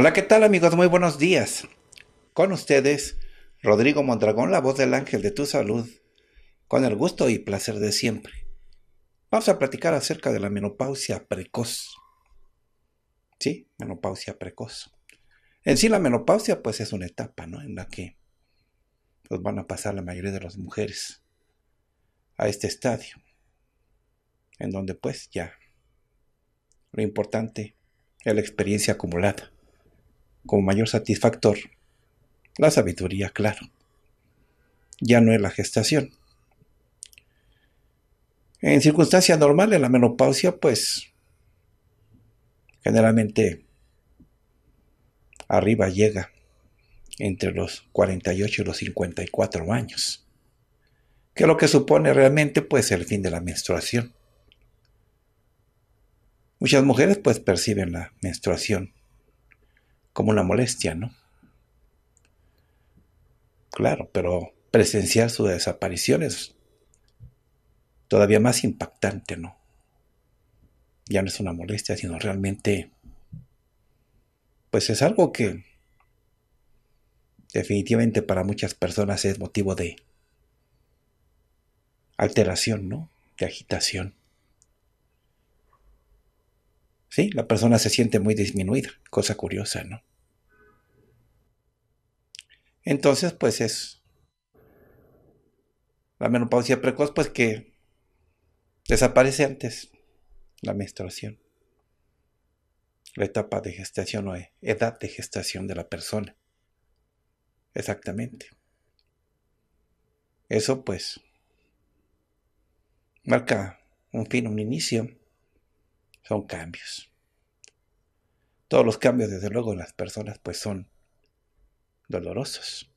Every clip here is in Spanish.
Hola, ¿qué tal amigos? Muy buenos días. Con ustedes, Rodrigo Mondragón, la voz del ángel de tu salud, con el gusto y placer de siempre. Vamos a platicar acerca de la menopausia precoz. Sí, menopausia precoz. En sí, la menopausia pues es una etapa, ¿no? En la que pues, van a pasar la mayoría de las mujeres a este estadio, en donde pues ya lo importante es la experiencia acumulada como mayor satisfactor la sabiduría, claro. Ya no es la gestación. En circunstancias normales, la menopausia, pues, generalmente arriba llega entre los 48 y los 54 años, que lo que supone realmente, pues, el fin de la menstruación. Muchas mujeres, pues, perciben la menstruación como una molestia, ¿no? Claro, pero presenciar su desaparición es todavía más impactante, ¿no? Ya no es una molestia, sino realmente, pues es algo que definitivamente para muchas personas es motivo de alteración, ¿no? De agitación. Sí, la persona se siente muy disminuida, cosa curiosa, ¿no? Entonces, pues es la menopausia precoz, pues que desaparece antes la menstruación, la etapa de gestación o edad de gestación de la persona. Exactamente. Eso pues marca un fin, un inicio son cambios. Todos los cambios, desde luego, en las personas, pues son dolorosos.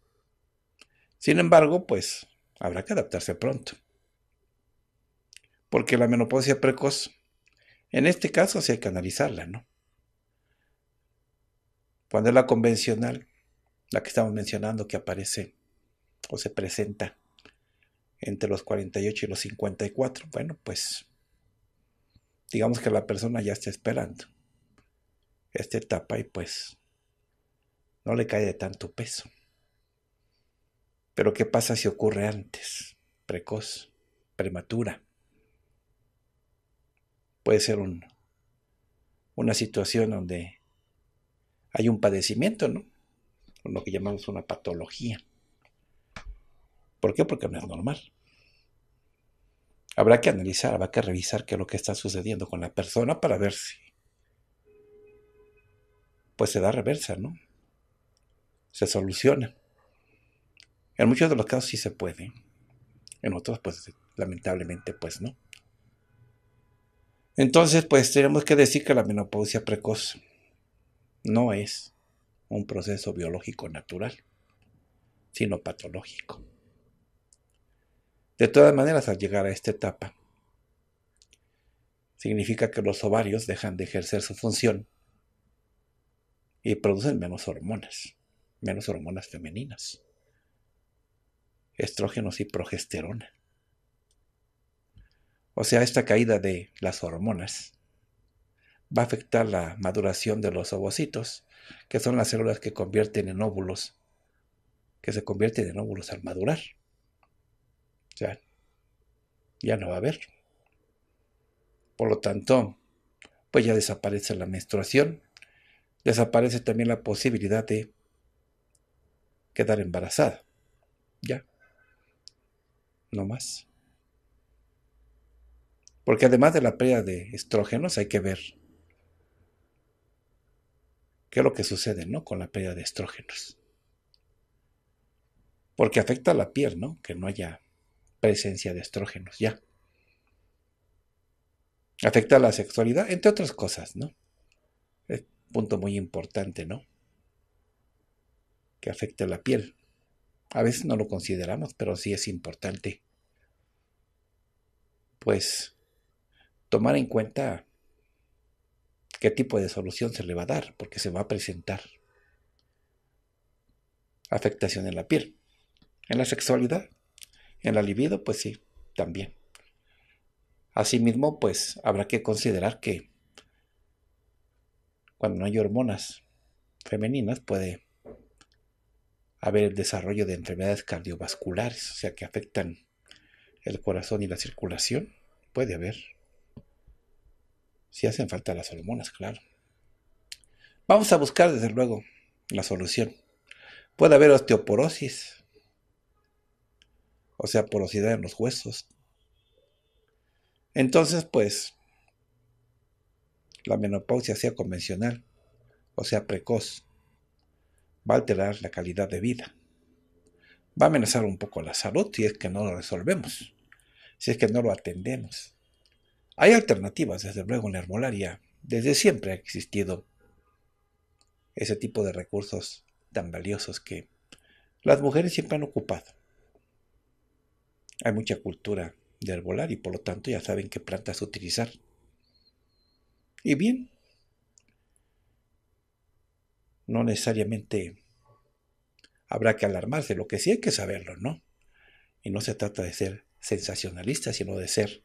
Sin embargo, pues habrá que adaptarse pronto. Porque la menopausia precoz, en este caso sí hay que analizarla, ¿no? Cuando es la convencional, la que estamos mencionando que aparece o se presenta entre los 48 y los 54, bueno, pues digamos que la persona ya está esperando esta etapa y pues no le cae de tanto peso. Pero ¿qué pasa si ocurre antes? Precoz, prematura. Puede ser un, una situación donde hay un padecimiento, ¿no? Lo que llamamos una patología. ¿Por qué? Porque no es normal. Habrá que analizar, habrá que revisar qué es lo que está sucediendo con la persona para ver si pues se da reversa, ¿no? Se soluciona. En muchos de los casos sí se puede. En otros, pues lamentablemente, pues no. Entonces, pues tenemos que decir que la menopausia precoz no es un proceso biológico natural, sino patológico. De todas maneras, al llegar a esta etapa, significa que los ovarios dejan de ejercer su función y producen menos hormonas, menos hormonas femeninas, estrógenos y progesterona. O sea, esta caída de las hormonas va a afectar la maduración de los ovocitos, que son las células que convierten en óvulos, que se convierten en óvulos al madurar ya no va a haber. Por lo tanto, pues ya desaparece la menstruación, desaparece también la posibilidad de quedar embarazada. Ya. No más. Porque además de la pérdida de estrógenos hay que ver qué es lo que sucede, ¿no? Con la pérdida de estrógenos. Porque afecta a la piel, ¿no? Que no haya presencia de estrógenos, ya. Afecta la sexualidad, entre otras cosas, ¿no? Es punto muy importante, ¿no? Que afecta a la piel. A veces no lo consideramos, pero sí es importante. Pues tomar en cuenta qué tipo de solución se le va a dar, porque se va a presentar afectación en la piel. En la sexualidad, en la libido, pues sí, también. Asimismo, pues habrá que considerar que cuando no hay hormonas femeninas puede haber el desarrollo de enfermedades cardiovasculares, o sea, que afectan el corazón y la circulación. Puede haber. Si hacen falta las hormonas, claro. Vamos a buscar, desde luego, la solución. Puede haber osteoporosis, o sea, porosidad en los huesos. Entonces, pues, la menopausia sea convencional, o sea, precoz, va a alterar la calidad de vida. Va a amenazar un poco la salud si es que no lo resolvemos, si es que no lo atendemos. Hay alternativas, desde luego, en la herbolaria. Desde siempre ha existido ese tipo de recursos tan valiosos que las mujeres siempre han ocupado. Hay mucha cultura de arbolar y por lo tanto ya saben qué plantas utilizar. Y bien, no necesariamente habrá que alarmarse, lo que sí hay que saberlo, ¿no? Y no se trata de ser sensacionalistas, sino de ser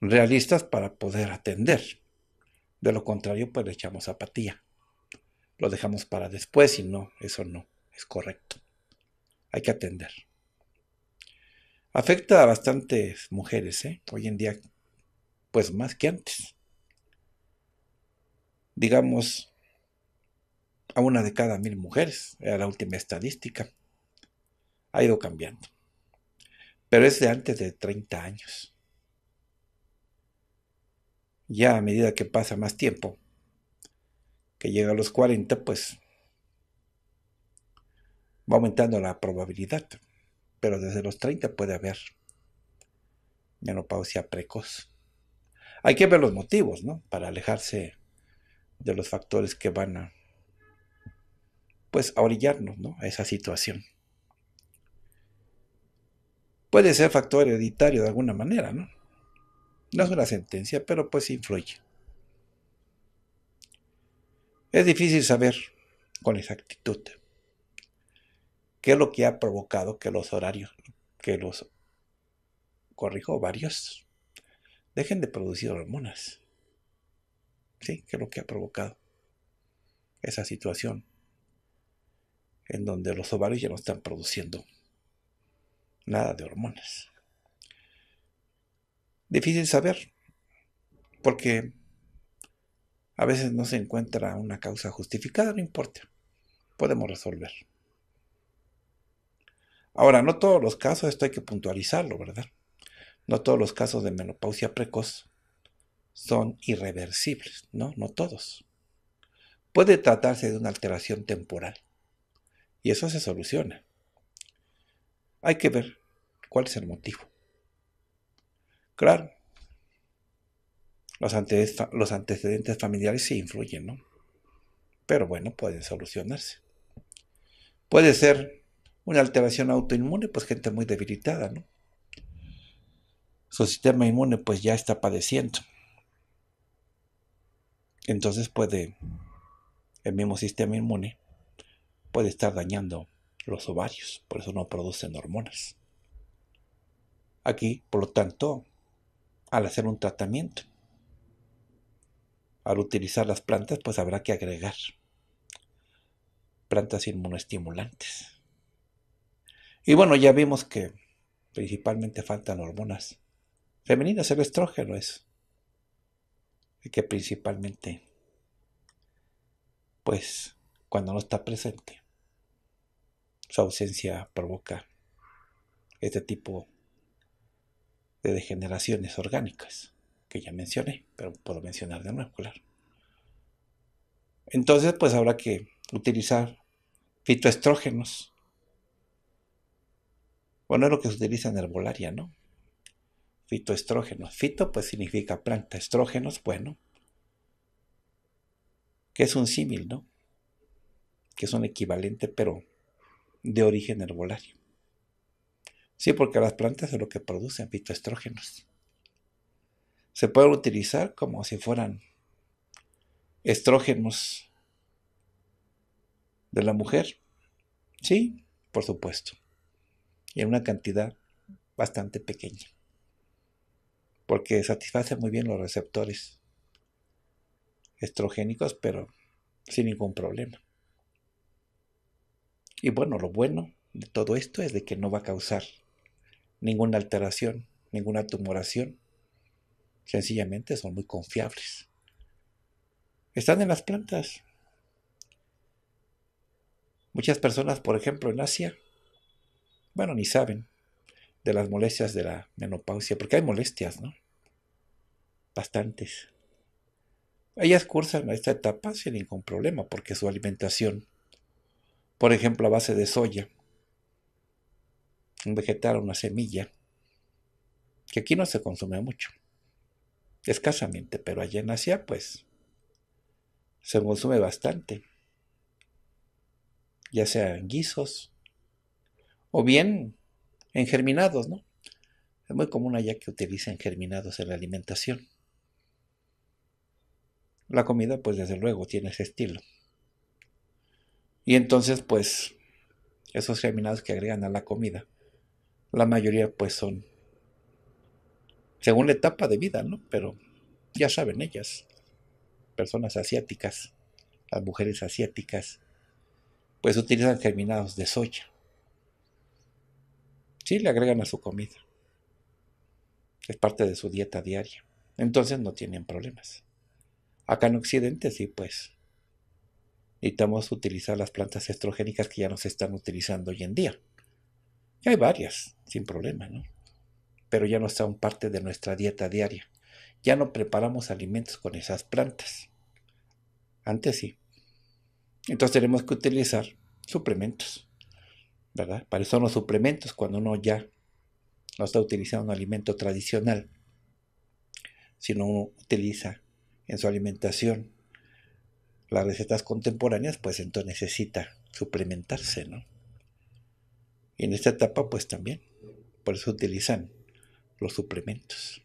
realistas para poder atender. De lo contrario, pues le echamos apatía. Lo dejamos para después y no, eso no es correcto. Hay que atender. Afecta a bastantes mujeres, ¿eh? Hoy en día, pues más que antes. Digamos, a una de cada mil mujeres, era la última estadística. Ha ido cambiando. Pero es de antes de 30 años. Ya a medida que pasa más tiempo, que llega a los 40, pues va aumentando la probabilidad pero desde los 30 puede haber menopausia precoz. Hay que ver los motivos, ¿no? Para alejarse de los factores que van a, pues, a orillarnos, ¿no? A esa situación. Puede ser factor hereditario de alguna manera, ¿no? No es una sentencia, pero pues influye. Es difícil saber con exactitud. ¿Qué es lo que ha provocado que los horarios, que los, corrijo, varios, dejen de producir hormonas. ¿Sí? Que es lo que ha provocado esa situación en donde los ovarios ya no están produciendo nada de hormonas. Difícil saber, porque a veces no se encuentra una causa justificada, no importa, podemos resolver. Ahora, no todos los casos, esto hay que puntualizarlo, ¿verdad? No todos los casos de menopausia precoz son irreversibles, ¿no? No todos. Puede tratarse de una alteración temporal y eso se soluciona. Hay que ver cuál es el motivo. Claro, los antecedentes, familiares sí influyen, ¿no? Pero bueno, pueden solucionarse. Puede ser una alteración autoinmune, pues gente muy debilitada, ¿no? Su sistema inmune pues ya está padeciendo. Entonces puede, el mismo sistema inmune puede estar dañando los ovarios, por eso no producen hormonas. Aquí, por lo tanto, al hacer un tratamiento, al utilizar las plantas, pues habrá que agregar plantas inmunoestimulantes y bueno, ya vimos que principalmente faltan hormonas femeninas, el estrógeno es el que principalmente, pues, cuando no está presente, su ausencia provoca este tipo de degeneraciones orgánicas que ya mencioné, pero puedo mencionar de nuevo, claro. Entonces, pues habrá que utilizar fitoestrógenos bueno, es lo que se utiliza en herbolaria, ¿no? Fitoestrógenos. Fito, pues significa planta. Estrógenos, bueno. Que es un símil, ¿no? Que es un equivalente, pero de origen herbolario. Sí, porque las plantas es lo que producen fitoestrógenos. Se pueden utilizar como si fueran estrógenos de la mujer. Sí, por supuesto en una cantidad bastante pequeña, porque satisface muy bien los receptores estrogénicos, pero sin ningún problema. Y bueno, lo bueno de todo esto es de que no va a causar ninguna alteración, ninguna tumoración. Sencillamente son muy confiables. Están en las plantas. Muchas personas, por ejemplo, en Asia, bueno, ni saben de las molestias de la menopausia, porque hay molestias, ¿no? Bastantes. Ellas cursan esta etapa sin ningún problema, porque su alimentación, por ejemplo, a base de soya, un vegetal, una semilla, que aquí no se consume mucho, escasamente, pero allá en Asia, pues, se consume bastante, ya sea en guisos, o bien en germinados, ¿no? Es muy común allá que utilicen germinados en la alimentación. La comida, pues desde luego, tiene ese estilo. Y entonces, pues, esos germinados que agregan a la comida, la mayoría, pues, son según la etapa de vida, ¿no? Pero ya saben ellas, personas asiáticas, las mujeres asiáticas, pues utilizan germinados de soya Sí, le agregan a su comida. Es parte de su dieta diaria. Entonces no tienen problemas. Acá en Occidente sí, pues. Necesitamos utilizar las plantas estrogénicas que ya nos están utilizando hoy en día. Y hay varias, sin problema, ¿no? Pero ya no son parte de nuestra dieta diaria. Ya no preparamos alimentos con esas plantas. Antes sí. Entonces tenemos que utilizar suplementos. ¿verdad? Para eso son los suplementos cuando uno ya no está utilizando un alimento tradicional, sino uno utiliza en su alimentación las recetas contemporáneas, pues entonces necesita suplementarse, ¿no? Y en esta etapa, pues también, por eso utilizan los suplementos.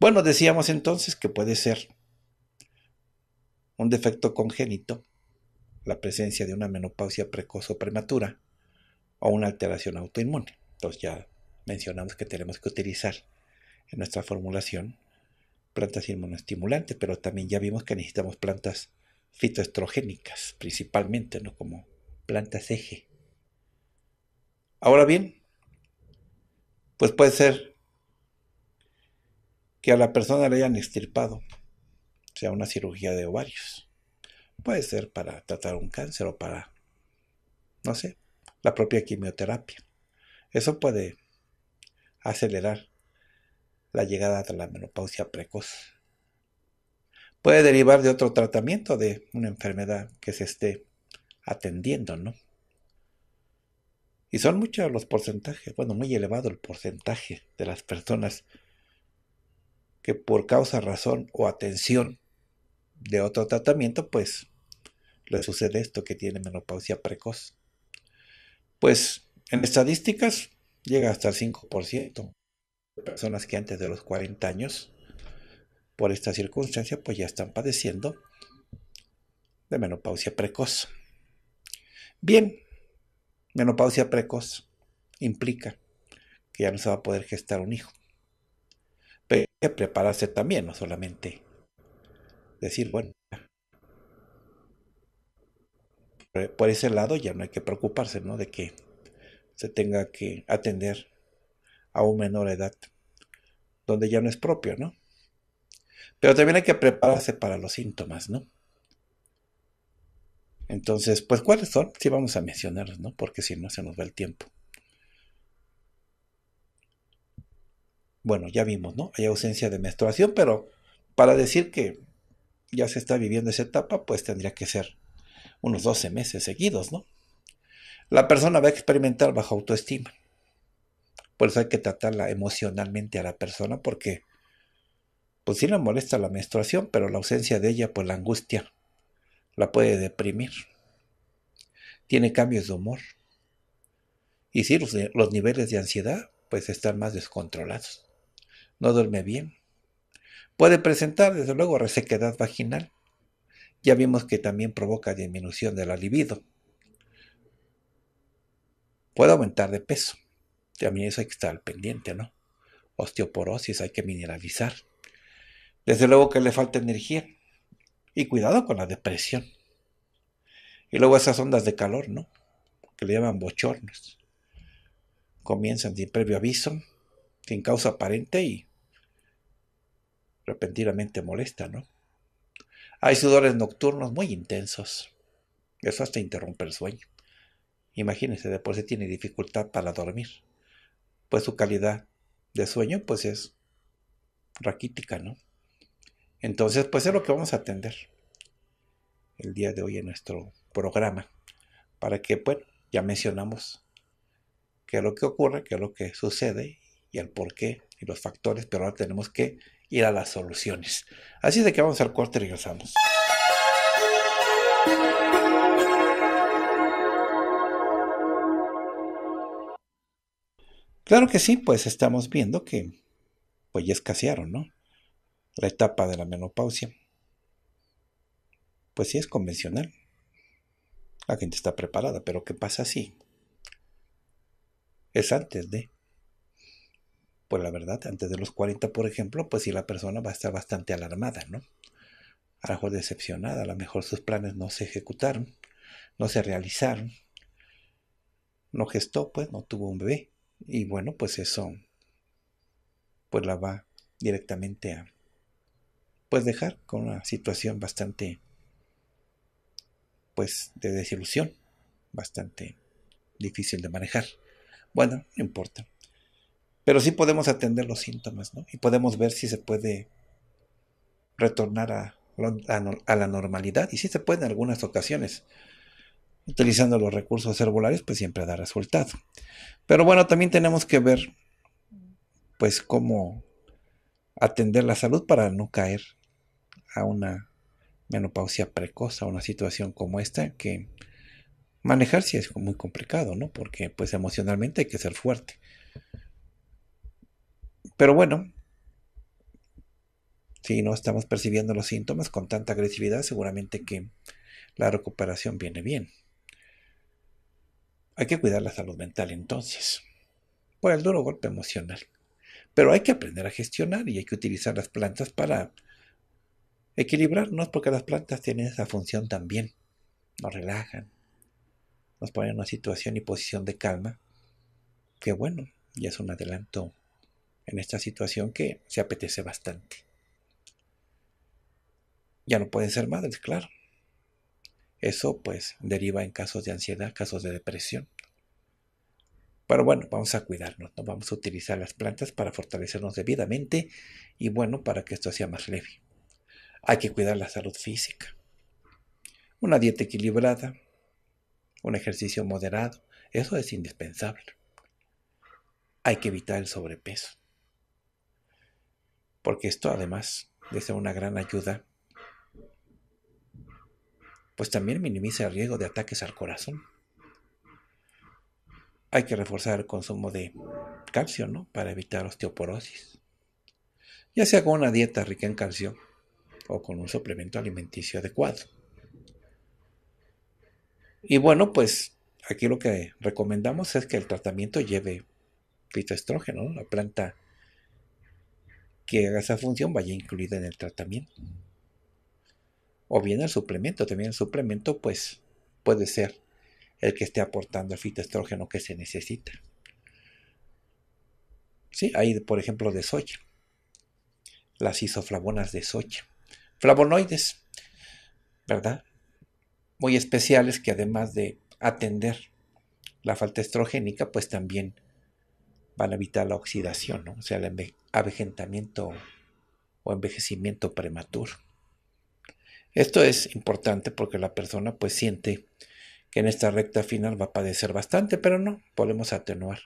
Bueno, decíamos entonces que puede ser un defecto congénito, la presencia de una menopausia precoz o prematura, o una alteración autoinmune. Entonces ya mencionamos que tenemos que utilizar en nuestra formulación plantas inmunoestimulantes, pero también ya vimos que necesitamos plantas fitoestrogénicas principalmente, ¿no? como plantas eje. Ahora bien, pues puede ser que a la persona le hayan extirpado, o sea, una cirugía de ovarios. Puede ser para tratar un cáncer o para, no sé, la propia quimioterapia. Eso puede acelerar la llegada de la menopausia precoz. Puede derivar de otro tratamiento de una enfermedad que se esté atendiendo, ¿no? Y son muchos los porcentajes, bueno, muy elevado el porcentaje de las personas que por causa, razón o atención de otro tratamiento, pues le sucede esto que tiene menopausia precoz pues en estadísticas llega hasta el 5% de personas que antes de los 40 años, por esta circunstancia, pues ya están padeciendo de menopausia precoz. Bien, menopausia precoz implica que ya no se va a poder gestar un hijo. Pero hay que prepararse también, no solamente decir, bueno, Eh, por ese lado ya no hay que preocuparse, ¿no? De que se tenga que atender a un menor edad, donde ya no es propio, ¿no? Pero también hay que prepararse para los síntomas, ¿no? Entonces, pues, ¿cuáles son? Sí vamos a mencionarlos, ¿no? Porque si no, se nos va el tiempo. Bueno, ya vimos, ¿no? Hay ausencia de menstruación, pero para decir que ya se está viviendo esa etapa, pues tendría que ser unos 12 meses seguidos, ¿no? La persona va a experimentar baja autoestima. Por eso hay que tratarla emocionalmente a la persona porque pues sí la molesta la menstruación, pero la ausencia de ella pues la angustia la puede deprimir. Tiene cambios de humor. Y si los, los niveles de ansiedad pues están más descontrolados. No duerme bien. Puede presentar desde luego resequedad vaginal ya vimos que también provoca disminución de la libido. Puede aumentar de peso. También eso hay que estar pendiente, ¿no? Osteoporosis, hay que mineralizar. Desde luego que le falta energía. Y cuidado con la depresión. Y luego esas ondas de calor, ¿no? Que le llaman bochornos. Comienzan sin previo aviso, sin causa aparente y repentinamente molesta, ¿no? Hay sudores nocturnos muy intensos. Eso hasta interrumpe el sueño. Imagínense, después se tiene dificultad para dormir. Pues su calidad de sueño pues es raquítica, ¿no? Entonces, pues es lo que vamos a atender el día de hoy en nuestro programa. Para que, bueno, ya mencionamos qué es lo que ocurre, qué es lo que sucede y el por qué y los factores, pero ahora tenemos que ir a las soluciones. Así es de que vamos al corte y regresamos. Claro que sí, pues estamos viendo que pues ya escasearon, ¿no? La etapa de la menopausia. Pues sí es convencional. La gente está preparada, pero ¿qué pasa si? Es antes de pues la verdad, antes de los 40, por ejemplo, pues si la persona va a estar bastante alarmada, ¿no? A lo mejor decepcionada, a lo mejor sus planes no se ejecutaron, no se realizaron, no gestó, pues no tuvo un bebé. Y bueno, pues eso, pues la va directamente a, pues dejar con una situación bastante, pues de desilusión, bastante difícil de manejar. Bueno, no importa. Pero sí podemos atender los síntomas, ¿no? Y podemos ver si se puede retornar a, la normalidad. Y sí se puede en algunas ocasiones. Utilizando los recursos celulares, pues siempre da resultado. Pero bueno, también tenemos que ver, pues, cómo atender la salud para no caer a una menopausia precoz, a una situación como esta, que manejarse es muy complicado, ¿no? Porque pues emocionalmente hay que ser fuerte. Pero bueno, si no estamos percibiendo los síntomas con tanta agresividad, seguramente que la recuperación viene bien. Hay que cuidar la salud mental entonces, por el duro golpe emocional. Pero hay que aprender a gestionar y hay que utilizar las plantas para equilibrarnos porque las plantas tienen esa función también. Nos relajan, nos ponen en una situación y posición de calma, que bueno, ya es un adelanto en esta situación que se apetece bastante. Ya no pueden ser madres, claro. Eso pues deriva en casos de ansiedad, casos de depresión. Pero bueno, vamos a cuidarnos, vamos a utilizar las plantas para fortalecernos debidamente y bueno, para que esto sea más leve. Hay que cuidar la salud física. Una dieta equilibrada, un ejercicio moderado, eso es indispensable. Hay que evitar el sobrepeso porque esto además de ser una gran ayuda, pues también minimiza el riesgo de ataques al corazón. Hay que reforzar el consumo de calcio, ¿no? Para evitar osteoporosis. Ya sea con una dieta rica en calcio o con un suplemento alimenticio adecuado. Y bueno, pues aquí lo que recomendamos es que el tratamiento lleve fitoestrógeno, la planta que haga esa función vaya incluida en el tratamiento. O bien el suplemento, también el suplemento pues puede ser el que esté aportando el fitoestrógeno que se necesita. Sí, hay por ejemplo de soya, las isoflavonas de soya, flavonoides, ¿verdad? Muy especiales que además de atender la falta estrogénica, pues también van a evitar la oxidación, o sea, el avejentamiento o envejecimiento prematuro. Esto es importante porque la persona pues siente que en esta recta final va a padecer bastante, pero no, podemos atenuar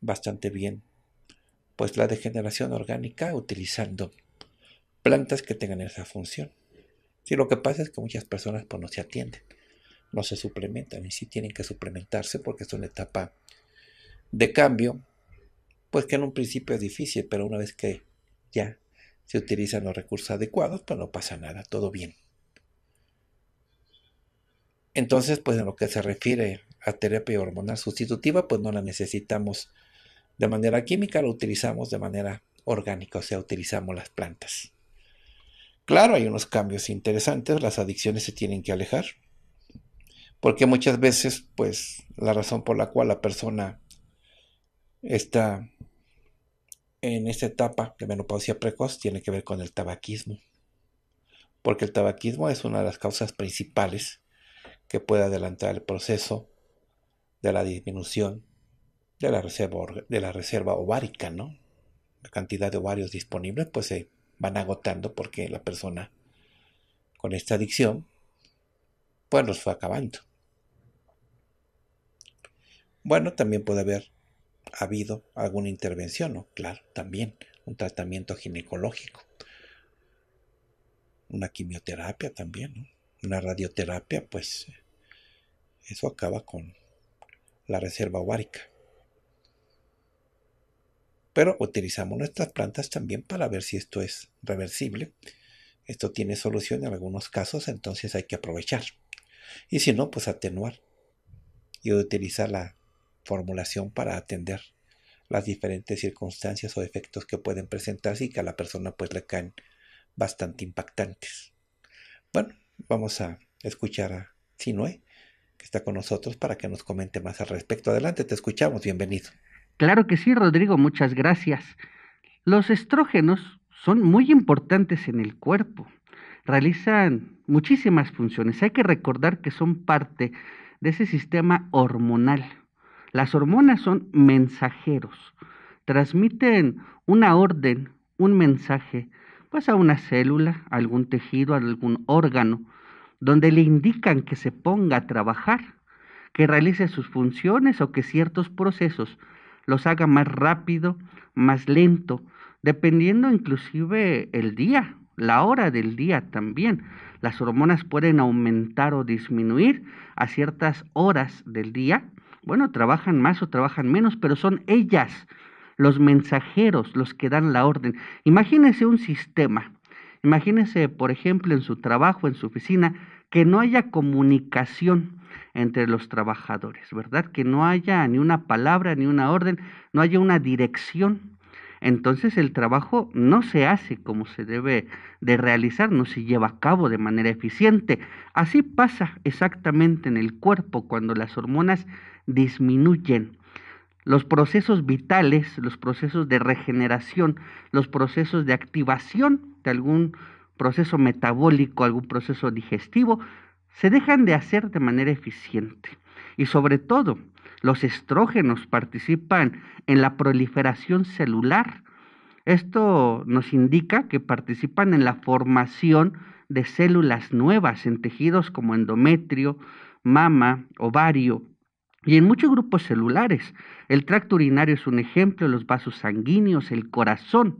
bastante bien pues la degeneración orgánica utilizando plantas que tengan esa función. Si lo que pasa es que muchas personas pues, no se atienden, no se suplementan y sí tienen que suplementarse porque es una etapa de cambio, pues que en un principio es difícil, pero una vez que ya se utilizan los recursos adecuados, pues no pasa nada, todo bien. Entonces, pues en lo que se refiere a terapia hormonal sustitutiva, pues no la necesitamos de manera química, la utilizamos de manera orgánica, o sea, utilizamos las plantas. Claro, hay unos cambios interesantes, las adicciones se tienen que alejar, porque muchas veces, pues, la razón por la cual la persona esta, en esta etapa de menopausia precoz tiene que ver con el tabaquismo, porque el tabaquismo es una de las causas principales que puede adelantar el proceso de la disminución de la reserva, de la ovárica, ¿no? La cantidad de ovarios disponibles pues se van agotando porque la persona con esta adicción pues los fue acabando. Bueno, también puede haber ha habido alguna intervención, ¿no? Claro, también un tratamiento ginecológico, una quimioterapia también, Una radioterapia, pues eso acaba con la reserva ovárica. Pero utilizamos nuestras plantas también para ver si esto es reversible. Esto tiene solución en algunos casos, entonces hay que aprovechar. Y si no, pues atenuar y utilizar la formulación para atender las diferentes circunstancias o efectos que pueden presentarse y que a la persona pues le caen bastante impactantes. Bueno, vamos a escuchar a Sinue, que está con nosotros, para que nos comente más al respecto. Adelante, te escuchamos, bienvenido. Claro que sí, Rodrigo, muchas gracias. Los estrógenos son muy importantes en el cuerpo, realizan muchísimas funciones. Hay que recordar que son parte de ese sistema hormonal las hormonas son mensajeros, transmiten una orden, un mensaje, pues a una célula, a algún tejido, a algún órgano, donde le indican que se ponga a trabajar, que realice sus funciones o que ciertos procesos los haga más rápido, más lento, dependiendo inclusive el día, la hora del día también. Las hormonas pueden aumentar o disminuir a ciertas horas del día bueno, trabajan más o trabajan menos, pero son ellas, los mensajeros, los que dan la orden. Imagínese un sistema, imagínese, por ejemplo, en su trabajo, en su oficina, que no haya comunicación entre los trabajadores, ¿verdad? Que no haya ni una palabra, ni una orden, no haya una dirección. Entonces el trabajo no se hace como se debe de realizar, no se lleva a cabo de manera eficiente. Así pasa exactamente en el cuerpo cuando las hormonas disminuyen. Los procesos vitales, los procesos de regeneración, los procesos de activación de algún proceso metabólico, algún proceso digestivo, se dejan de hacer de manera eficiente. Y sobre todo, los estrógenos participan en la proliferación celular. Esto nos indica que participan en la formación de células nuevas en tejidos como endometrio, mama, ovario, y en muchos grupos celulares, el tracto urinario es un ejemplo, los vasos sanguíneos, el corazón,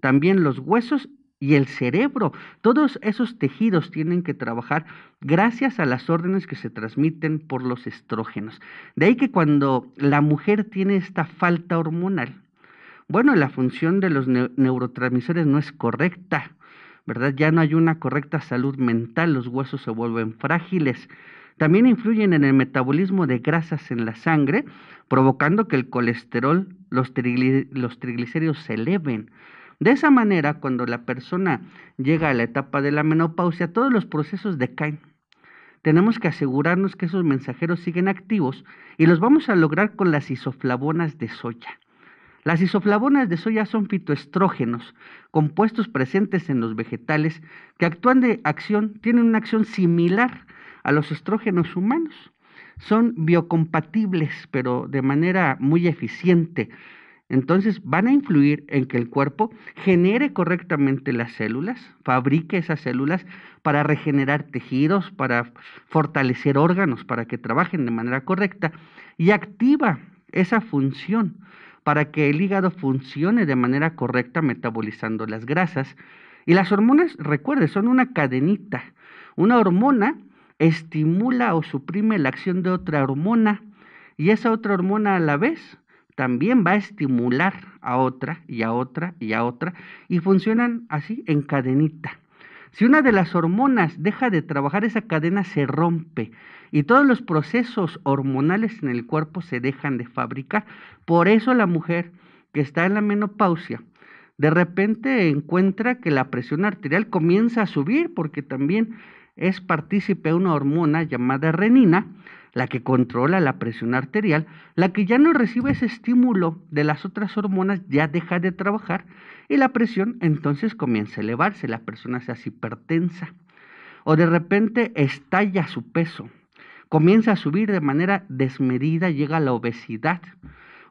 también los huesos y el cerebro. Todos esos tejidos tienen que trabajar gracias a las órdenes que se transmiten por los estrógenos. De ahí que cuando la mujer tiene esta falta hormonal, bueno, la función de los neurotransmisores no es correcta, ¿verdad? Ya no hay una correcta salud mental, los huesos se vuelven frágiles, también influyen en el metabolismo de grasas en la sangre, provocando que el colesterol, los, triglicéridos se eleven. De esa manera, cuando la persona llega a la etapa de la menopausia, todos los procesos decaen. Tenemos que asegurarnos que esos mensajeros siguen activos y los vamos a lograr con las isoflavonas de soya. Las isoflavonas de soya son fitoestrógenos, compuestos presentes en los vegetales que actúan de acción, tienen una acción similar a los estrógenos humanos. Son biocompatibles, pero de manera muy eficiente. Entonces van a influir en que el cuerpo genere correctamente las células, fabrique esas células para regenerar tejidos, para fortalecer órganos, para que trabajen de manera correcta y activa esa función para que el hígado funcione de manera correcta metabolizando las grasas. Y las hormonas, recuerde, son una cadenita. Una hormona estimula o suprime la acción de otra hormona y esa otra hormona a la vez también va a estimular a otra y a otra y a otra y funcionan así en cadenita. Si una de las hormonas deja de trabajar, esa cadena se rompe y todos los procesos hormonales en el cuerpo se dejan de fabricar. Por eso la mujer que está en la menopausia, de repente encuentra que la presión arterial comienza a subir porque también es partícipe de una hormona llamada renina, la que controla la presión arterial, la que ya no recibe ese estímulo de las otras hormonas, ya deja de trabajar y la presión entonces comienza a elevarse, la persona se hace hipertensa o de repente estalla su peso, comienza a subir de manera desmedida, llega a la obesidad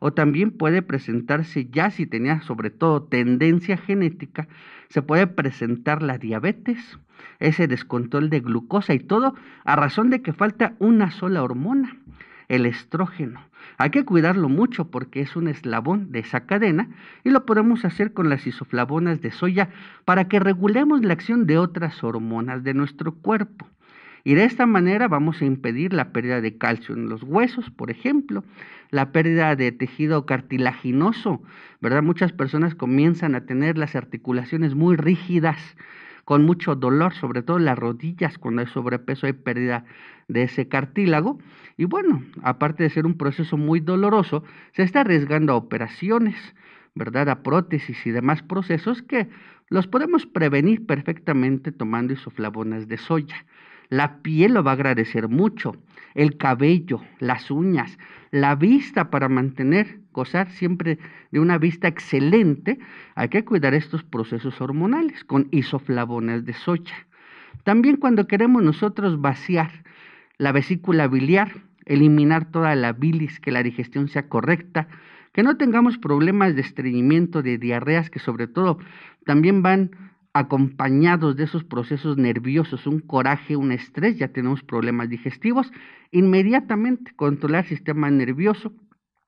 o también puede presentarse ya si tenía sobre todo tendencia genética, se puede presentar la diabetes, ese descontrol de glucosa y todo a razón de que falta una sola hormona, el estrógeno. Hay que cuidarlo mucho porque es un eslabón de esa cadena y lo podemos hacer con las isoflavonas de soya para que regulemos la acción de otras hormonas de nuestro cuerpo. Y de esta manera vamos a impedir la pérdida de calcio en los huesos, por ejemplo, la pérdida de tejido cartilaginoso, ¿verdad? Muchas personas comienzan a tener las articulaciones muy rígidas, con mucho dolor, sobre todo en las rodillas, cuando hay sobrepeso hay pérdida de ese cartílago. Y bueno, aparte de ser un proceso muy doloroso, se está arriesgando a operaciones, ¿verdad? A prótesis y demás procesos que los podemos prevenir perfectamente tomando isoflavonas de soya. La piel lo va a agradecer mucho, el cabello, las uñas, la vista para mantener, gozar siempre de una vista excelente. Hay que cuidar estos procesos hormonales con isoflavonas de soya. También cuando queremos nosotros vaciar la vesícula biliar, eliminar toda la bilis, que la digestión sea correcta, que no tengamos problemas de estreñimiento, de diarreas, que sobre todo también van acompañados de esos procesos nerviosos, un coraje, un estrés, ya tenemos problemas digestivos, inmediatamente controlar el sistema nervioso,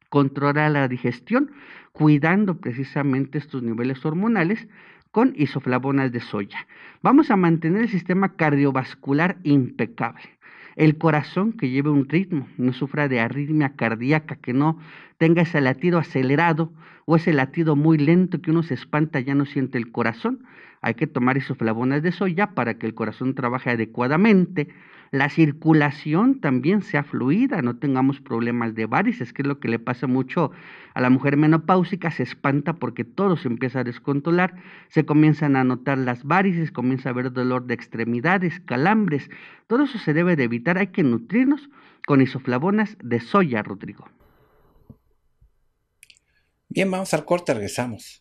controlar la digestión, cuidando precisamente estos niveles hormonales con isoflavonas de soya. Vamos a mantener el sistema cardiovascular impecable el corazón que lleve un ritmo, no sufra de arritmia cardíaca, que no tenga ese latido acelerado o ese latido muy lento que uno se espanta, ya no siente el corazón. Hay que tomar isoflavonas de soya para que el corazón trabaje adecuadamente. La circulación también sea fluida, no tengamos problemas de varices, que es lo que le pasa mucho a la mujer menopáusica, se espanta porque todo se empieza a descontrolar, se comienzan a notar las varices, comienza a haber dolor de extremidades, calambres, todo eso se debe de evitar, hay que nutrirnos con isoflavonas de soya, Rodrigo. Bien, vamos al corte, regresamos.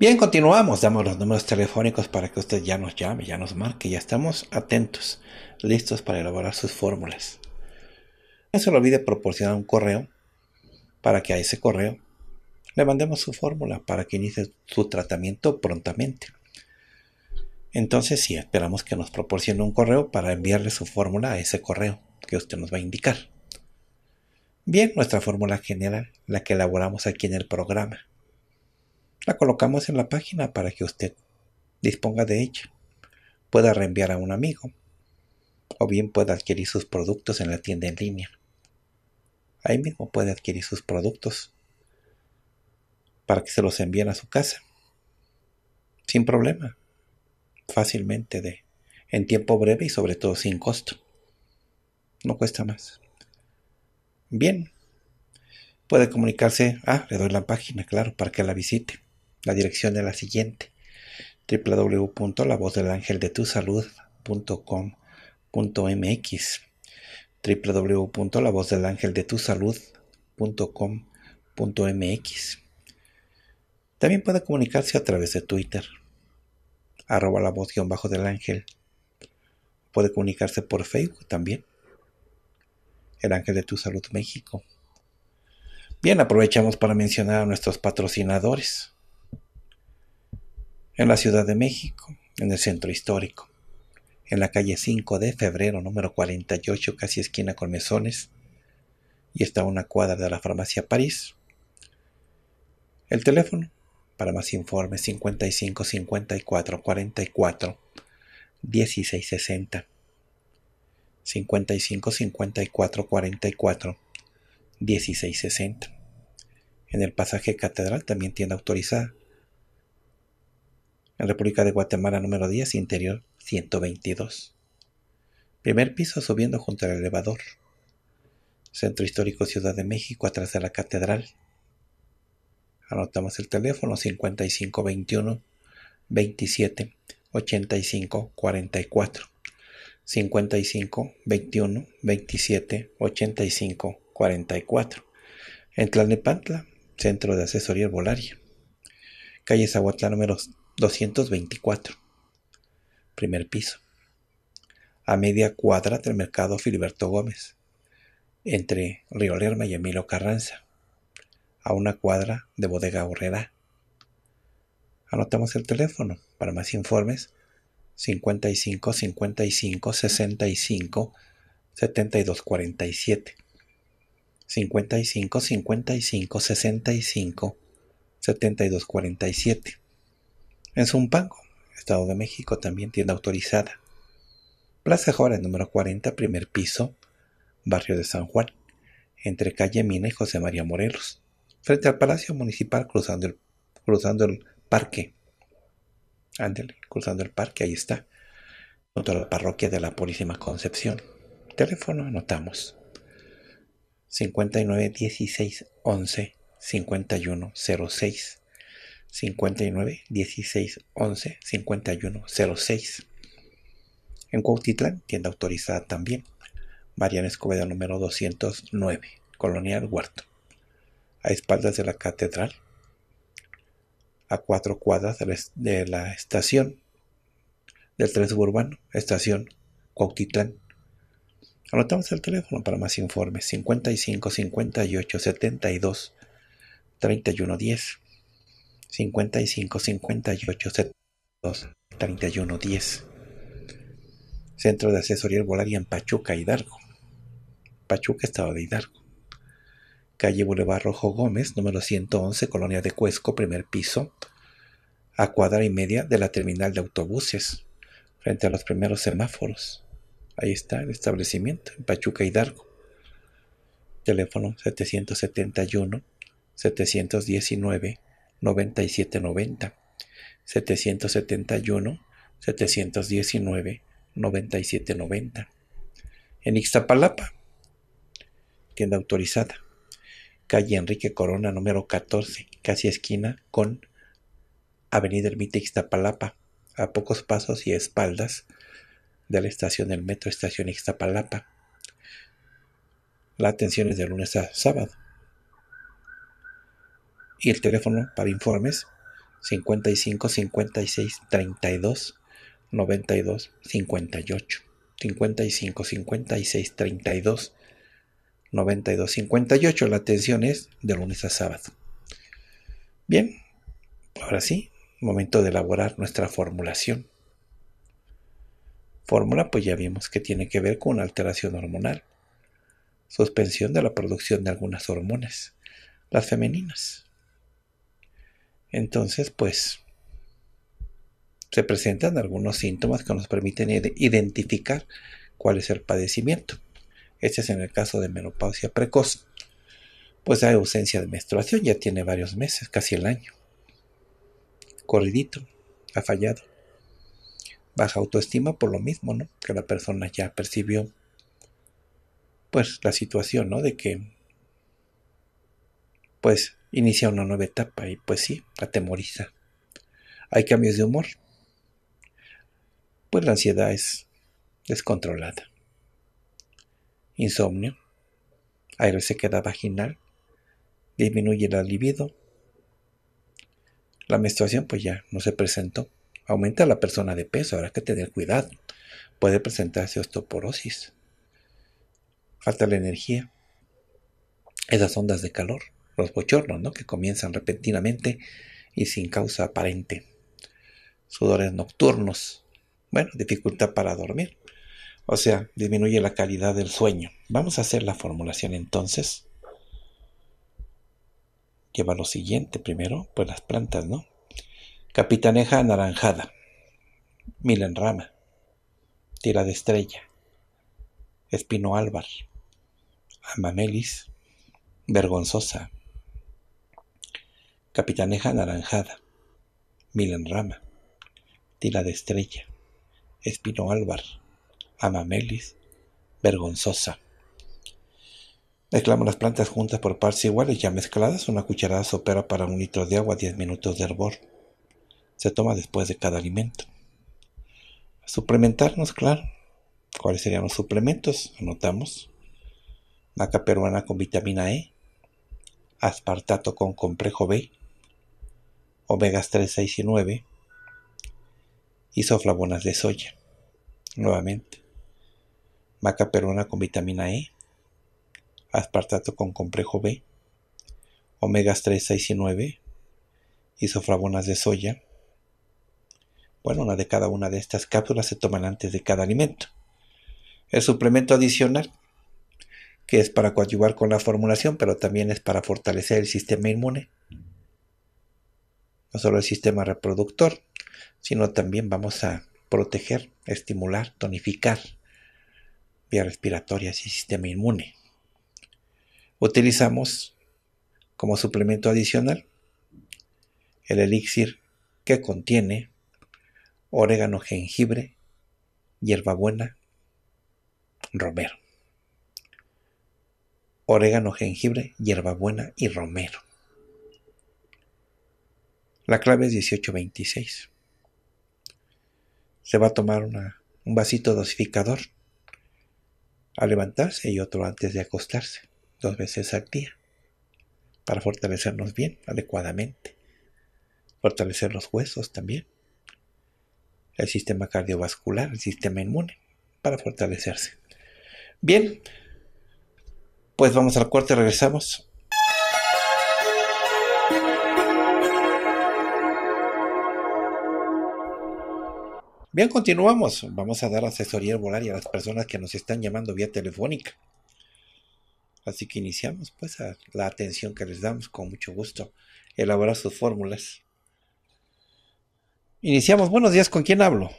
Bien, continuamos. Damos los números telefónicos para que usted ya nos llame, ya nos marque. Ya estamos atentos, listos para elaborar sus fórmulas. No se lo olvide proporcionar un correo para que a ese correo le mandemos su fórmula para que inicie su tratamiento prontamente. Entonces sí, esperamos que nos proporcione un correo para enviarle su fórmula a ese correo que usted nos va a indicar. Bien, nuestra fórmula general, la que elaboramos aquí en el programa. La colocamos en la página para que usted disponga de ella, pueda reenviar a un amigo o bien pueda adquirir sus productos en la tienda en línea. Ahí mismo puede adquirir sus productos para que se los envíen a su casa. Sin problema fácilmente de, en tiempo breve y sobre todo sin costo. No cuesta más. Bien. Puede comunicarse. a ah, le doy la página, claro, para que la visite. La dirección es la siguiente: www.lavozdelangeldetusalud.com.mx www.lavozdelangeldetusalud.com.mx También puede comunicarse a través de Twitter arroba la voz bajo del ángel. Puede comunicarse por Facebook también. El Ángel de Tu Salud México. Bien, aprovechamos para mencionar a nuestros patrocinadores. En la Ciudad de México, en el Centro Histórico, en la calle 5 de febrero, número 48, casi esquina con mesones, y está a una cuadra de la farmacia París. El teléfono para más informes 55 54 44 16 60. 55 54 44 16 60. En el pasaje catedral también tienda autorizada. En República de Guatemala número 10, interior 122. Primer piso subiendo junto al elevador. Centro Histórico Ciudad de México, atrás de la catedral. Anotamos el teléfono 5521 27 85 44. 55 21 27 85 44. En Tlalnepantla, Centro de Asesoría Herbolaria. Calle Zahuatlá número 224. Primer piso. A media cuadra del mercado Filiberto Gómez, entre Río Lerma y Emilio Carranza a una cuadra de Bodega Horrera. Anotamos el teléfono para más informes 55 55 65 72 47 55 55 65 72 47 en Zumpango, Estado de México, también tienda autorizada. Plaza Jora, número 40, primer piso, barrio de San Juan, entre calle Mina y José María Morelos frente al Palacio Municipal, cruzando el, parque. Ándale, cruzando el parque, ahí está, junto a la parroquia de la Purísima Concepción. Teléfono anotamos. 59 16 11 51 06 59 16 11 51 06 en Cuautitlán, tienda autorizada también. Mariana Escobeda, número 209, Colonial Huerto a espaldas de la catedral, a cuatro cuadras de la, estación del tren suburbano, estación Cuautitlán. Anotamos el teléfono para más informes 55 58 72 31 10 55 58 72 31 10 Centro de Asesoría Volaria en Pachuca, Hidalgo. Pachuca, Estado de Hidalgo calle Boulevard Rojo Gómez, número 111, Colonia de Cuesco, primer piso, a cuadra y media de la terminal de autobuses, frente a los primeros semáforos. Ahí está el establecimiento, en Pachuca Hidalgo. Teléfono 771 719 9790 771 719 9790 en Ixtapalapa tienda autorizada calle Enrique Corona, número 14, casi esquina con Avenida Ermita Ixtapalapa, a pocos pasos y espaldas de la estación del metro Estación Ixtapalapa. La atención es de lunes a sábado. Y el teléfono para informes 55 56 32 92 58. 55 56 32 92.58. La atención es de lunes a sábado. Bien, ahora sí, momento de elaborar nuestra formulación. Fórmula, pues ya vimos que tiene que ver con alteración hormonal, suspensión de la producción de algunas hormonas, las femeninas. Entonces, pues, se presentan algunos síntomas que nos permiten identificar cuál es el padecimiento. Este es en el caso de menopausia precoz. Pues hay ausencia de menstruación, ya tiene varios meses, casi el año. Corridito, ha fallado. Baja autoestima por lo mismo, ¿no? Que la persona ya percibió, pues, la situación, ¿no? De que, pues, inicia una nueva etapa y, pues, sí, atemoriza. Hay cambios de humor. Pues la ansiedad es descontrolada insomnio, aire se queda vaginal, disminuye la libido, la menstruación pues ya no se presentó, aumenta la persona de peso, habrá que tener cuidado, puede presentarse osteoporosis, falta la energía, esas ondas de calor, los bochornos, ¿no? Que comienzan repentinamente y sin causa aparente. Sudores nocturnos. Bueno, dificultad para dormir. O sea, disminuye la calidad del sueño. Vamos a hacer la formulación entonces. Lleva lo siguiente primero, pues las plantas, ¿no? Capitaneja anaranjada, Milenrama. rama, tira de estrella, espino álvar, amamelis, vergonzosa, capitaneja anaranjada, Milenrama. rama, tira de estrella, espino álvar, amamelis, vergonzosa. Mezclamos las plantas juntas por partes iguales, ya mezcladas, una cucharada sopera para un litro de agua, 10 minutos de hervor. Se toma después de cada alimento. suplementarnos, claro. ¿Cuáles serían los suplementos? Anotamos. Maca peruana con vitamina E, aspartato con complejo B, omegas 3, 6 y 9, soflabonas de soya. Nuevamente maca peruana con vitamina E, aspartato con complejo B, omegas 3, 6 y 9, sofrabonas de soya. Bueno, una de cada una de estas cápsulas se toman antes de cada alimento. El suplemento adicional, que es para coadyuvar con la formulación, pero también es para fortalecer el sistema inmune. No solo el sistema reproductor, sino también vamos a proteger, estimular, tonificar respiratorias y sistema inmune. Utilizamos como suplemento adicional el elixir que contiene orégano, jengibre, hierbabuena, romero. Orégano, jengibre, hierbabuena y romero. La clave es 1826. Se va a tomar un vasito dosificador a levantarse y otro antes de acostarse, dos veces al día, para fortalecernos bien, adecuadamente, fortalecer los huesos también, el sistema cardiovascular, el sistema inmune, para fortalecerse. Bien, pues vamos al y regresamos. Bien, continuamos. Vamos a dar asesoría y a las personas que nos están llamando vía telefónica. Así que iniciamos pues a la atención que les damos con mucho gusto. Elaborar sus fórmulas. Iniciamos. Buenos días, ¿con quién hablo?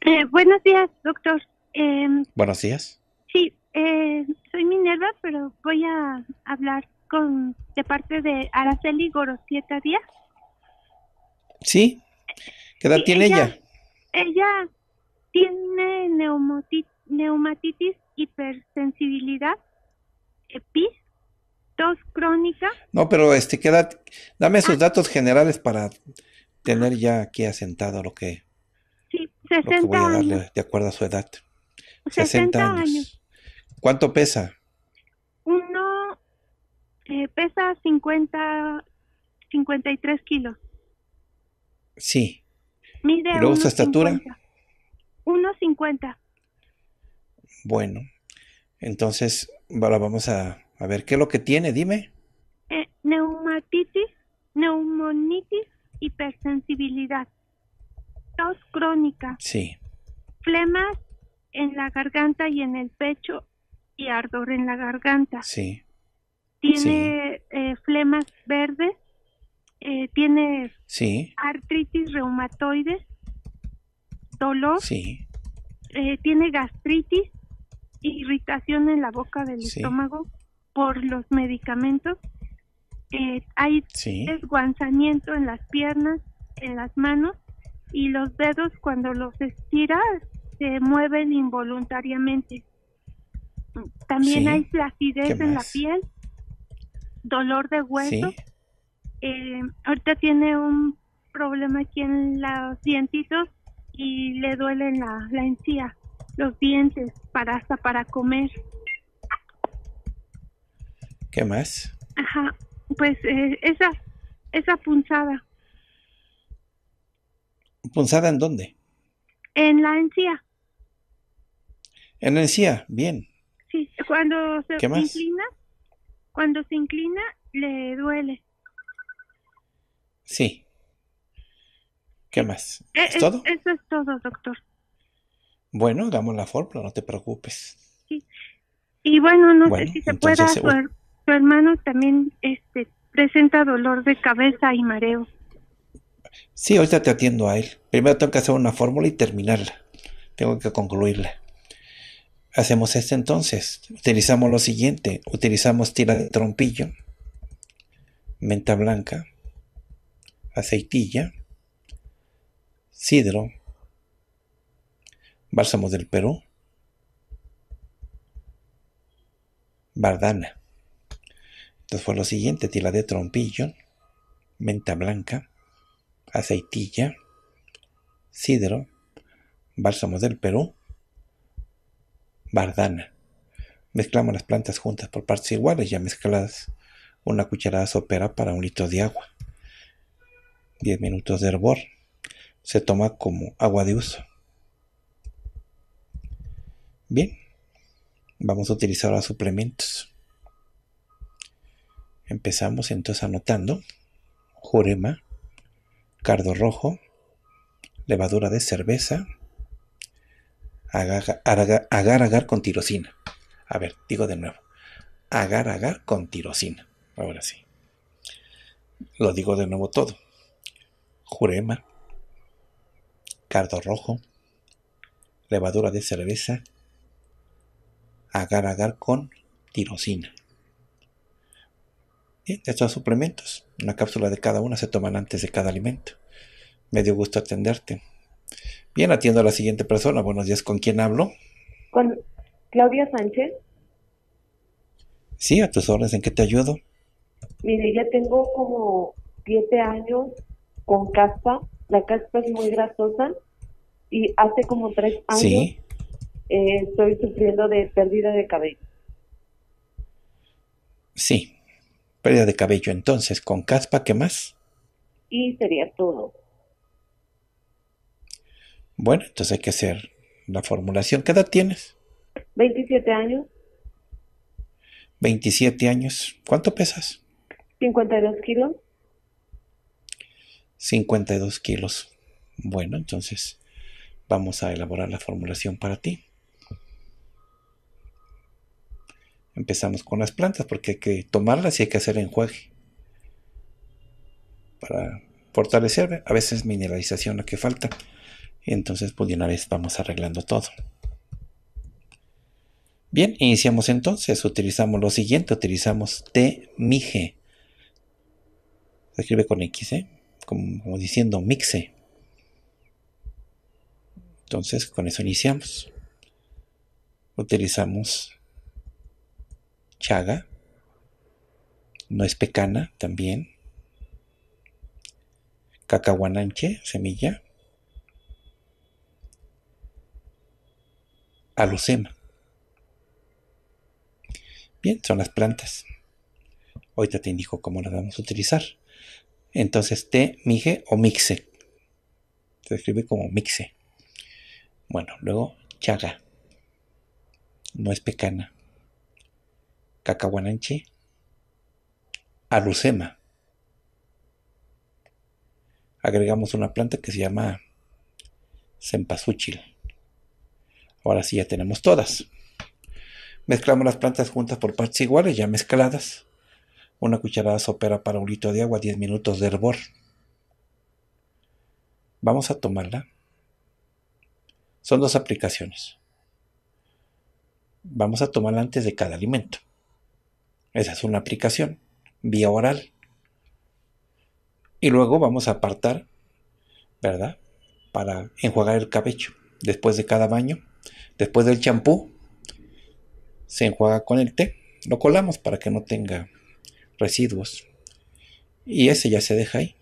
Eh, buenos días, doctor. Em, buenos días. Sí, eh, soy Minerva, pero voy a hablar con de parte de Araceli Gorosieta Díaz. Sí. ¿Qué edad tiene ella? ella tiene neumatitis, hipersensibilidad, EPI, tos crónica. No, pero este, queda, dame sus ah. datos generales para tener ya aquí asentado lo que, sí, 60 a años. de acuerdo a su edad. 60, años. ¿Cuánto pesa? Uno eh, pesa 50, 53 kilos. Sí. ¿Y luego su estatura? 1,50. Bueno, entonces, vamos a, ver qué es lo que tiene, dime. Eh, neumatitis, neumonitis, hipersensibilidad, tos crónica. Sí. Flemas en la garganta y en el pecho y ardor en la garganta. Sí. Tiene eh, flemas verdes eh, tiene artritis reumatoide, dolor, eh, tiene gastritis, irritación en la boca del estómago por los medicamentos, eh, hay desguanzamiento en las piernas, en las manos y los dedos cuando los estiras se mueven involuntariamente. También hay flacidez en la piel, dolor de hueso. Eh, ahorita tiene un problema aquí en los dientitos y le duele la, la encía, los dientes, para hasta para comer. ¿Qué más? Ajá, pues eh, esa, esa punzada. ¿Punzada en dónde? En la encía. En la encía, bien. Sí, cuando se inclina, cuando se inclina, le duele. Sí. ¿Qué más? Eh, ¿Es, eh, todo? Eso es todo, doctor. Bueno, damos la fórmula, no te preocupes. Sí. Y bueno, no sé si se pueda, su, hermano también este, presenta dolor de cabeza y mareo. Sí, ahorita te atiendo a él. Primero tengo que hacer una fórmula y terminarla. Tengo que concluirla. Hacemos esto entonces. Utilizamos lo siguiente. Utilizamos tira de trompillo, menta blanca, aceitilla, sidro, bálsamo del Perú, bardana. Entonces fue lo siguiente, tila de trompillo, menta blanca, aceitilla, sidro, bálsamo del Perú, bardana. Mezclamos las plantas juntas por partes iguales, ya mezcladas, una cucharada sopera para un litro de agua. 10 minutos de hervor. Se toma como agua de uso. Bien, vamos a utilizar los suplementos. Empezamos entonces anotando jurema, cardo rojo, levadura de cerveza, agar, agar con tirosina. A ver, digo de nuevo. Agar agar con tirosina. Ahora sí. Lo digo de nuevo todo jurema, cardo rojo, levadura de cerveza, agar agar con tirosina. Y estos suplementos, una cápsula de cada una se toman antes de cada alimento. Me dio gusto atenderte. Bien, atiendo a la siguiente persona. Buenos días, ¿con quién hablo? Con Claudia Sánchez. Sí, a tus órdenes, ¿en qué te ayudo? Mire, ya tengo como siete años con caspa. La caspa es muy grasosa y hace como tres años eh, estoy sufriendo de pérdida de cabello. Sí, pérdida de cabello. Entonces, con caspa, ¿qué más? Y sería todo. Bueno, entonces hay que hacer la formulación. ¿Qué edad tienes? 27 años. 27 años. ¿Cuánto pesas? 52 kilos. 52 kilos. Bueno, entonces vamos a elaborar la formulación para ti. Empezamos con las plantas porque hay que tomarlas y hay que hacer enjuague. Para fortalecer a veces mineralización lo que falta. entonces pues de una vez vamos arreglando todo. Bien, iniciamos entonces. Utilizamos lo siguiente. Utilizamos T-mige. Se escribe con X, ¿eh? como, diciendo mixe. Entonces con eso iniciamos. Utilizamos chaga, no es pecana también, cacahuananche, semilla, alucema. Bien, son las plantas. Ahorita te indico cómo las vamos a utilizar. Entonces te mije o mixe. Se escribe como mixe. Bueno, luego chaga. No es pecana. Cacahuananche. Alucema. Agregamos una planta que se llama cempasúchil. Ahora sí ya tenemos todas. Mezclamos las plantas juntas por partes iguales, ya mezcladas. Una cucharada sopera para un litro de agua, 10 minutos de hervor. Vamos a tomarla. Son dos aplicaciones. Vamos a tomarla antes de cada alimento. Esa es una aplicación, vía oral. Y luego vamos a apartar, ¿verdad? Para enjuagar el cabello. Después de cada baño, después del champú, se enjuaga con el té. Lo colamos para que no tenga residuos. Y ese ya se deja ahí.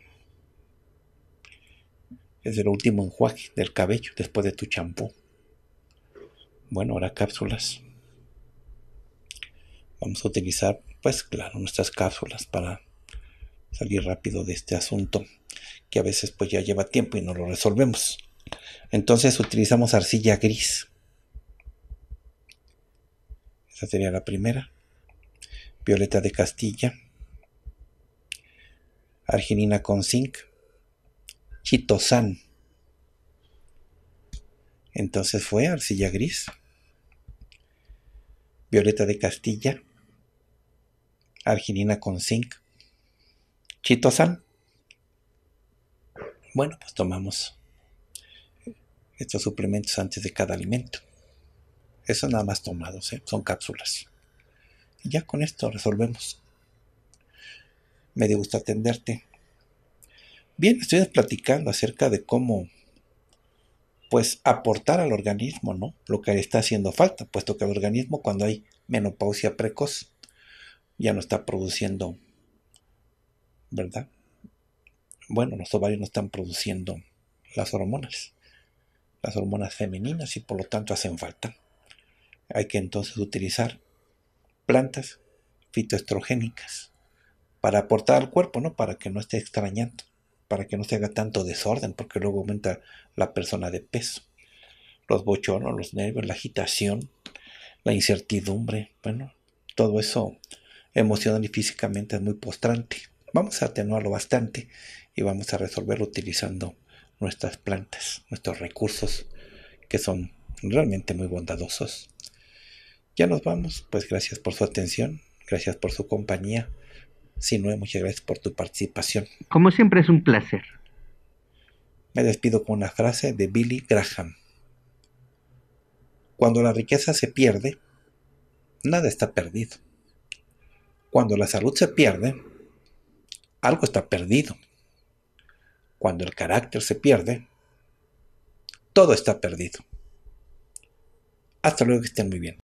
Es el último enjuague del cabello después de tu champú. Bueno, ahora cápsulas. Vamos a utilizar, pues claro, nuestras cápsulas para salir rápido de este asunto que a veces pues ya lleva tiempo y no lo resolvemos. Entonces utilizamos arcilla gris. Esa sería la primera. Violeta de Castilla arginina con zinc, chitosan. Entonces fue arcilla gris, violeta de Castilla, arginina con zinc, chitosan. Bueno, pues tomamos estos suplementos antes de cada alimento. Eso nada más tomados, ¿eh? son cápsulas. Y ya con esto resolvemos me dio gusto atenderte. Bien, estoy platicando acerca de cómo, pues, aportar al organismo, ¿no? Lo que le está haciendo falta, puesto que el organismo cuando hay menopausia precoz ya no está produciendo, ¿verdad? Bueno, los ovarios no están produciendo las hormonas, las hormonas femeninas y por lo tanto hacen falta. Hay que entonces utilizar plantas fitoestrogénicas para aportar al cuerpo, ¿no? Para que no esté extrañando, para que no se haga tanto desorden, porque luego aumenta la persona de peso. Los bochornos, los nervios, la agitación, la incertidumbre, bueno, todo eso emocional y físicamente es muy postrante. Vamos a atenuarlo bastante y vamos a resolverlo utilizando nuestras plantas, nuestros recursos que son realmente muy bondadosos. Ya nos vamos, pues gracias por su atención, gracias por su compañía no muchas gracias por tu participación. Como siempre es un placer. Me despido con una frase de Billy Graham. Cuando la riqueza se pierde, nada está perdido. Cuando la salud se pierde, algo está perdido. Cuando el carácter se pierde, todo está perdido. Hasta luego, que estén muy bien.